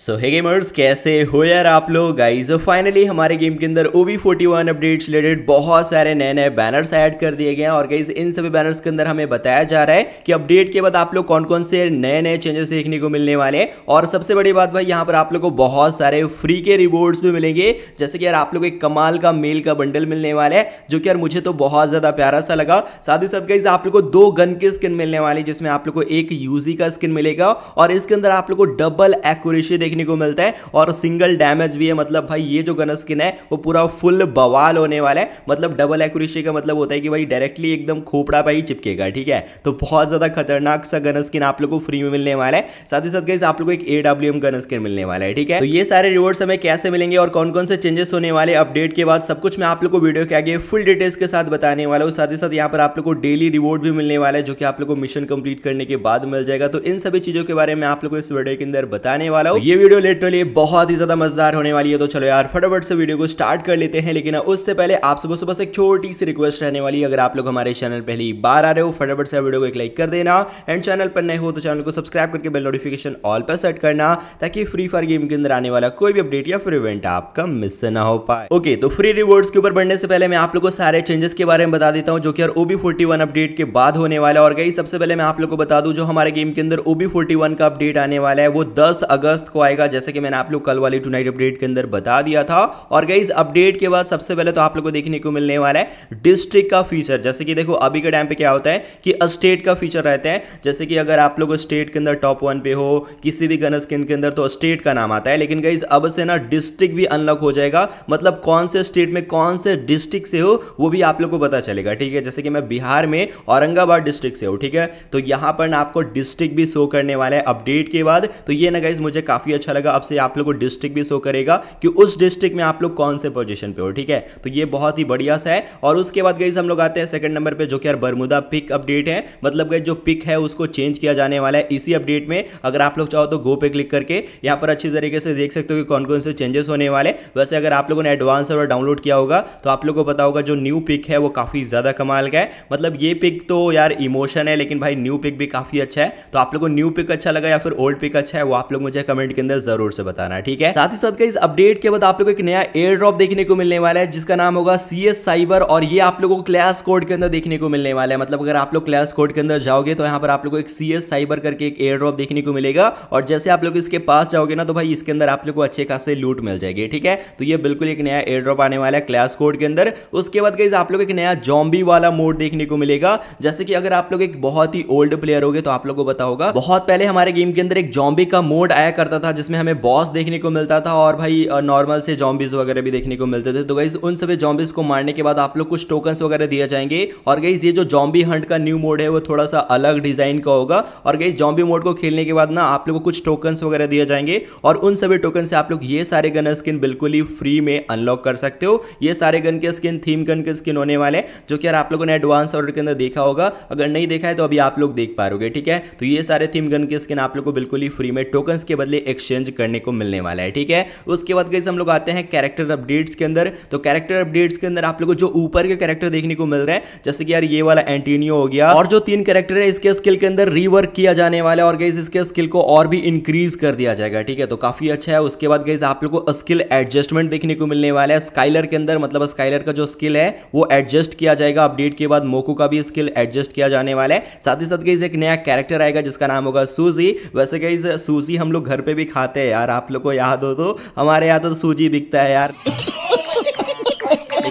सो हे gamers कैसे हो यार आप लोग गाइज फाइनली हमारे गेम के अंदर O B forty one updates related बहुत सारे नए नए बैनर्स ऐड कर दिए गए हैं और गाइज इन सभी बैनर्स के अंदर हमें बताया जा रहा है कि अपडेट के बाद आप लोग कौन कौन से नए नए चेंजेस देखने को मिलने वाले हैं और सबसे बड़ी बात भाई यहाँ पर आप लोग को बहुत सारे फ्री के रिवॉर्ड्स भी मिलेंगे जैसे कि यार आप लोग एक कमाल का मेल का बंडल मिलने वाला है जो कि यार मुझे तो बहुत ज़्यादा प्यारा सा लगा साथ ही साथ गाइज आप लोग को दो गन की स्किन मिलने वाली जिसमें आप लोग को एक यूजी का स्किन मिलेगा और इसके अंदर आप लोग को डबल एक्यूरेसी देखने को मिलता है और सिंगल डैमेज भी है मतलब भाई ये जो गन स्किन है वो पूरा फुल बवाल होने वाला है मतलब डबल एक्यूरेसी का मतलब होता है कि भाई डायरेक्टली एकदम खोपड़ा पर ही चिपकेगा ठीक है तो बहुत ज़्यादा खतरनाक सा गन स्किन आप लोग को फ्री में मिलने वाला है साथ ही साथ गई आप लोग को एक A W M gun skin मिलने वाला है ठीक है तो ये सारे रिवॉर्ड्स हमें कैसे मिलेंगे और कौन कौन से चेंजेस होने वाले अपडेट के बाद सब कुछ मैं आप लोग को वीडियो के आगे फुल डिटेल्स के साथ बताने वाला हूँ साथ ही साथ यहाँ पर आप लोग को डेली रिवॉर्ड भी मिलने वाला है जो कि आप लोग को मिशन कंप्लीट करने के बाद मिल जाएगा तो इन सभी चीज़ों के बारे में आप लोग को इस वीडियो के अंदर बताने वाला हूँ तो ये वीडियो लिटरली बहुत ही ज़्यादा मजेदार होने वाली है तो चलो यार फटाफट से वीडियो को स्टार्ट कर लेते हैं लेकिन उससे पहले आप सुबह सुबह से छोटी सी रिक्वेस्ट रहने वाली है अगर आप लोग हमारे चैनल पहली बार आ रहे हो फटाफट से वीडियो को एक लाइक कर देना एंड चैनल पर नए हो तो चैनल को सब्सक्राइब करके बेल नोटिफिकेशन ऑल पर सेट करना ताकि फ्री फायर गेम के अंदर आने वाला कोई भी अपडेट या फिर इवेंट आपका मिस ना हो पाए ओके तो फ्री रिवॉर्ड्स के ऊपर बढ़ने से पहले मैं आप लोग को सारे चेंजेस के बारे में बता देता हूँ जो कि यार ओबी फोर्टी वन अपडेट के बाद होने वाला और गई सबसे पहले मैं आप लोग को बता दू जो हमारे गेम के अंदर ओबी फोर्टी वन का अपडेट आने वाला है वो दस अगस्त को आएगा जैसे कि मैंने आप लोग कल वाली टुनाइट अपडेट के अंदर बता दिया था और गाइज अपडेट के बाद सबसे पहले तो आप लोग को देखने को मिलने वाला है डिस्ट्रिक्ट का फीचर जैसे कि देखो अभी के टाइम पे क्या होता है कि स्टेट का फीचर रहता है जैसे कि अगर आप लोग स्टेट के अंदर टॉप वन पे हो किसी भी गन स्किन के अंदर तो स्टेट का नाम आता है लेकिन गाइज अब से ना डिस्ट्रिक्ट भी अनलॉक हो जाएगा मतलब कौन से स्टेट में कौन से डिस्ट्रिक्ट से हो वो भी आप लोग को पता चलेगा ठीक है जैसे कि मैं बिहार में औरंगाबाद डिस्ट्रिक्ट से हूँ ठीक है तो यहाँ पर ना आपको डिस्ट्रिक्ट भी शो करने वाला है अपडेट के बाद तो ये ना गाइज मुझे काफ़ी अच्छा लगा अब से आप लोग को डिस्ट्रिक्ट भी शो करेगा कि उस डिस्ट्रिक्ट में आप लोग कौन से पोजिशन पे हो ठीक है तो ये बहुत ही बढ़िया सा है और उसके बाद गई हम लोग आते हैं सेकंड नंबर पर जो कि यार बरमुदा पिक अपडेट है मतलब गई जो पिक है उसको चेंज किया जाने वाला है इसी अपडेट में अगर आप लोग चाहो तो गो पे क्लिक करके यहाँ पर अच्छी तरीके से देख सकते हो कि कौन कौन से चेंजेस होने वाले वैसे अगर आप लोगों ने एडवांस और डाउनलोड किया होगा तो आप लोग को पता होगा जो न्यू पिक है वो काफ़ी ज़्यादा कमाल का है मतलब ये पिक तो यार इमोशन है लेकिन भाई न्यू पिक भी काफ़ी अच्छा है तो आप लोगों को न्यू पिक अच्छा लगा या फिर ओल्ड पिक अच्छा है वो आप लोग मुझे कमेंट के अंदर जरूर से बताना ठीक है साथ ही साथ इस अपडेट के बाद आप लोग एक नया एयर ड्रॉप देखने को मिलने वाला है जिसका नाम होगा सी एस साइबर और ये आप लोगों को क्लास कोड के अंदर देखने को मिलने वाला है मतलब अगर आप लोग क्लास कोड के अंदर जाओगे तो यहाँ पर आप लोग एक सी एस साइबर करके एक एयर ड्रॉप देखने को मिलेगा और जैसे आप लोग इसके पास जाओगे ना तो भाई इसके अंदर आप लोग को अच्छे खासे लूट मिल जाएगी ठीक है तो ये बिल्कुल एक नया एयर ड्रॉप आने वाला है क्लास कोड के अंदर उसके बाद गई आप लोग एक नया जॉम्बी वाला मोड देखने को मिलेगा जैसे कि अगर आप लोग एक बहुत ही ओल्ड प्लेयर हो तो आप लोग को पता होगा बहुत पहले हमारे गेम के अंदर एक जॉम्बी का मोड आया करता था था जिसमें हमें बॉस देखने को मिलता था और भाई नॉर्मल से जॉम्बिस वगैरह भी देखने को मिलते थे तो गाइज उन सभी जॉम्बिस को मारने के बाद आप लोग कुछ टोकन्स वगैरह दिए जाएंगे और गाइज ये जो जॉम्बी हंट का न्यू मोड है वो थोड़ा सा अलग डिजाइन का होगा और गाइज जॉम्बी मोड को खेलने के बाद ना आप लोग को कुछ टोकन्स वगैरह दिए जाएंगे और उन सभी टोकन से आप लोग ये सारे गन स्किन बिल्कुल ही फ्री में अनलॉक कर सकते हो ये सारे गन के स्किन थीम गन के स्किन होने वाले जो कि यार आप लोगों ने एडवांस ऑर्डर के अंदर देखा होगा अगर नहीं देखा है तो अभी आप लोग देख पा रहे ठीक है तो ये सारे थीम गन के स्किन आप लोग को बिल्कुल ही फ्री में टोकन के बदले एक्सचेंज करने को मिलने वाला है ठीक है उसके बाद गई हम लोग आते हैं कैरेक्टर अपडेट्स के अंदर तो कैरेक्टर अपडेट्स के अंदर आप लोगों को जो ऊपर के कैरेक्टर देखने को मिल रहे हैं जैसे कि यार ये वाला एंटीनियो हो गया और जो तीन कैरेक्टर है इसके स्किल के अंदर रीवर्क किया जाने वाला है और गई इसके स्किल को और भी इंक्रीज कर दिया जाएगा ठीक है तो काफी अच्छा है उसके बाद गई आप लोग को स्किल एडजस्टमेंट देखने को मिलने वाला है स्काइलर के अंदर मतलब स्काइलर का जो स्किल है वो एडजस्ट किया जाएगा अपडेट के बाद मोकू का भी स्किल एडजस्ट किया जाने वाला है साथ ही साथ गई एक नया कैरेक्टर आएगा जिसका नाम होगा सूजी वैसे गई सूजी हम लोग घर पर भी भी खाते हैं यार आप लोग को याद हो तो हमारे यहाँ तो सूजी बिकता है यार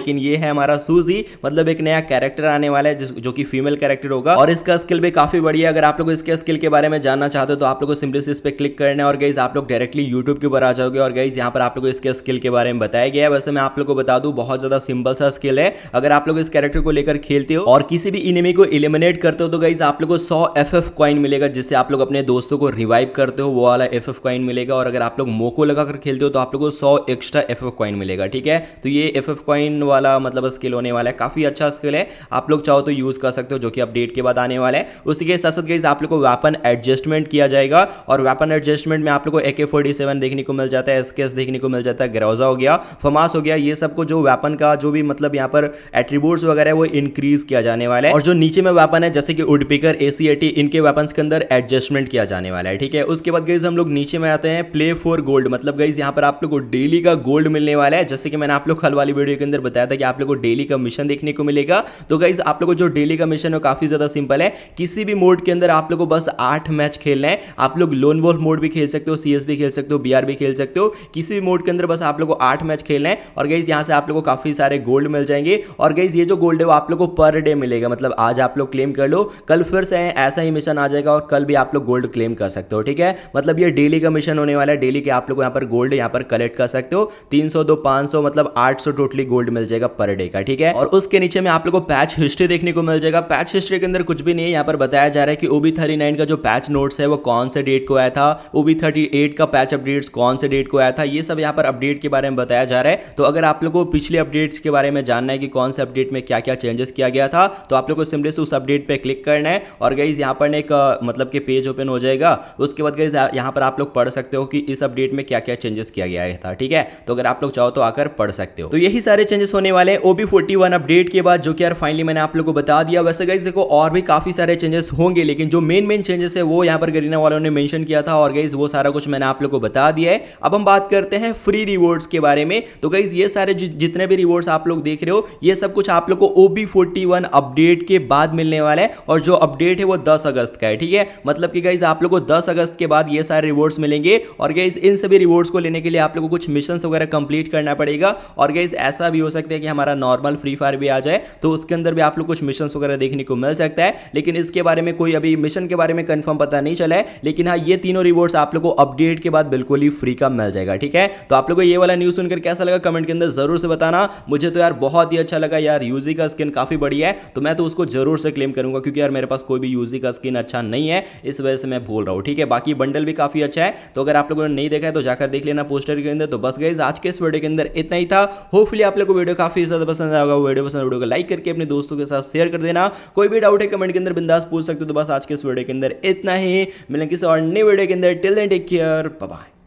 लेकिन ये है हमारा सूजी मतलब एक नया कैरेक्टर आने वाला है जो कि फीमेल कैरेक्टर होगा और इसका स्किल भी काफी बढ़िया अगर आप लोग इसके स्किल के बारे में जानना चाहते हो तो आप लोग सिंपली से इस पर क्लिक करना है और गाइज आप लोग डायरेक्टली यूट्यूब के ऊपर आ जाओगे और गाइज यहाँ पर आप लोग इसके स्किल के बारे में बताया गया है वैसे मैं आप लोग को बता दू बहुत ज्यादा सिंपल सा स्किल है अगर आप लोग इस कैरेक्टर को लेकर खेलते हो और किसी भी इनमी को इलिमिनेट करते हो तो गाइज आप लोग को सौ एफ एफ कॉइन मिलेगा जिससे आप लोग अपने दोस्तों को रिवाइव करते हो वो वाला एफ एफ कॉइन मिलेगा और अगर आप लोग मोको लगाकर खेलते हो तो आप लोग को सौ एक्स्ट्रा एफ एफ कॉइन मिलेगा ठीक है तो ये एफ एफ कॉइन वाला वाला मतलब स्किल होने वाला है काफ़ी अच्छा स्किल है आप लोग चाहो तो यूज़ कर सकते हो जो कि अपडेट के बाद आने वाला है उसके के साथ साथ गई आप लोग को वेपन एडजस्टमेंट किया जाएगा और वेपन एडजस्टमेंट में आप लोग को ए के फोर्टी सेवन देखने को मिल जाता है एस के एस देखने को मिल जाता है ग्रोजा हो गया फमास हो गया ये सबको जो वेपन का जो भी मतलब यहाँ पर एट्रीब्यूट वगैरह वो इंक्रीज किया जाने वाला है और जो नीचे में वेपन है जैसे कि उडपिकर ए सी एटी इनके वेपन के अंदर एडजस्टमेंट किया जाने वाला है ठीक है उसके बाद गई हम लोग नीचे में आते हैं प्ले फॉर गोल्ड मतलब गई यहाँ पर आप लोग को डेली का गोल्ड मिलने वाला है जैसे कि मैंने आप लोग कल वाली वीडियो के अंदर बताया बताया था कि आप लोग को डेली कमीशन देखने को मिलेगा तो गाइज आप लोग को जो डेली कमीशन है काफ़ी ज़्यादा सिंपल है किसी भी मोड के अंदर आप लोग को बस आठ मैच खेलना है आप लोग लोन वोल्फ मोड भी खेल सकते हो सी भी खेल सकते हो बी भी खेल सकते हो किसी भी मोड के अंदर बस आप लोग को आठ मैच खेलना है और गाइज यहाँ से आप लोग को काफ़ी सारे गोल्ड मिल जाएंगे और गाइज ये जो गोल्ड है वो आप लोग को पर डे मिलेगा मतलब आज आप लोग क्लेम कर लो कल फिर से ऐसा ही मिशन आ जाएगा और कल भी आप लोग गोल्ड क्लेम कर सकते हो ठीक है मतलब ये डेली का मिशन होने वाला है डेली के आप लोग यहाँ पर गोल्ड यहाँ पर कलेक्ट कर सकते हो तीन सौ दो पाँच सौ मतलब आठ सौ टोटली गोल्ड मिल जाएगा पर डे का ठीक है और उसके नीचे में आप लोगों को पैच हिस्ट्री देखने को मिल जाएगा पैच हिस्ट्री के अंदर कुछ भी नहीं है यहाँ पर बताया जा रहा है कि ओबी थर्टी नाइन का जो पैच नोट्स है वो कौन से डेट को आया था ओबी थर्टी एट का पैच अपडेट कौन से डेट को आया था ये सब यहाँ पर अपडेट के बारे में बताया जा रहा है तो अगर आप लोग को पिछले अपडेट्स के बारे में जानना है कि कौन से अपडेट में क्या क्या चेंजेस किया गया था तो आप लोग को सिंपली से उस अपडेट पर क्लिक करना है और गाइज यहाँ पर एक मतलब के पेज ओपन हो जाएगा उसके बाद गाइज यहाँ पर आप लोग पढ़ सकते हो कि इस अपडेट में क्या क्या चेंजेस किया गया था ठीक है तो अगर आप लोग चाहो तो आकर पढ़ सकते हो तो यही सारे चेंजेस होने वाले हैं ओपी फोर्टी वन अपडेट के बाद जो कि यार फाइनली मैंने आप लोगों को बता दिया वैसे गाइज देखो और भी काफ़ी सारे चेंजेस होंगे लेकिन जो मेन मेन चेंजेस है वो यहाँ पर गरीना वालों ने मैंशन किया था और गाइज वो सारा कुछ मैंने आप लोग को बता दिया है अब हम बात करते हैं फ्री रिवॉर्ड्स के बारे में तो गाइज ये सारे जितने भी रिवॉर्ड्स आप लोग देख रहे हो ये सब कुछ आप लोग को O B forty one update के बाद मिलने वाला है और जो अपडेट है वो दस अगस्त का है ठीक है मतलब कि गाइज आप लोग को दस अगस्त के बाद ये सारे रिवॉर्ड्स मिलेंगे और गाइज इन सभी रिवॉर्ड्स को लेने के लिए आप लोग को कुछ मिशन वगैरह कंप्लीट करना पड़ेगा और गाइज ऐसा भी हो सकता सकते हैं कि हमारा नॉर्मल फ्री फायर भी आ जाए तो उसके अंदर भी आप लोग कुछ मिशन वगैरह देखने को मिल सकता है लेकिन इसके बारे में कोई अभी मिशन के बारे में कंफर्म पता नहीं चला है लेकिन हाँ ये तीनों रिवॉर्ड्स आप लोग को अपडेट के बाद बिल्कुल ही फ्री का मिल जाएगा ठीक है तो आप लोग को ये वाला न्यूज़ सुनकर कैसा लगा कमेंट के अंदर जरूर से बताना मुझे तो यार बहुत ही अच्छा लगा यार यूजी का स्किन काफ़ी बढ़िया है तो मैं तो उसको जरूर से क्लेम करूंगा क्योंकि यार मेरे पास कोई भी यूजी का स्किन अच्छा नहीं है इस वजह से मैं बोल रहा हूँ ठीक है बाकी बंडल भी काफ़ी अच्छा है तो अगर आप लोगों ने नहीं देखा है तो जाकर देख लेना पोस्टर के अंदर तो बस गई आज के इस वीडियो के अंदर इतना ही था होपफुली आप लोग को वीडियो काफी ज़्यादा पसंद आया होगा वीडियो पसंद वीडियो को लाइक करके अपने दोस्तों के साथ शेयर कर देना कोई भी डाउट है कमेंट के अंदर बिंदास पूछ सकते हो तो बस आज के इस वीडियो के अंदर इतना ही मिलेंगे किसी और नई वीडियो के अंदर टिल एंड टेक केयर बाय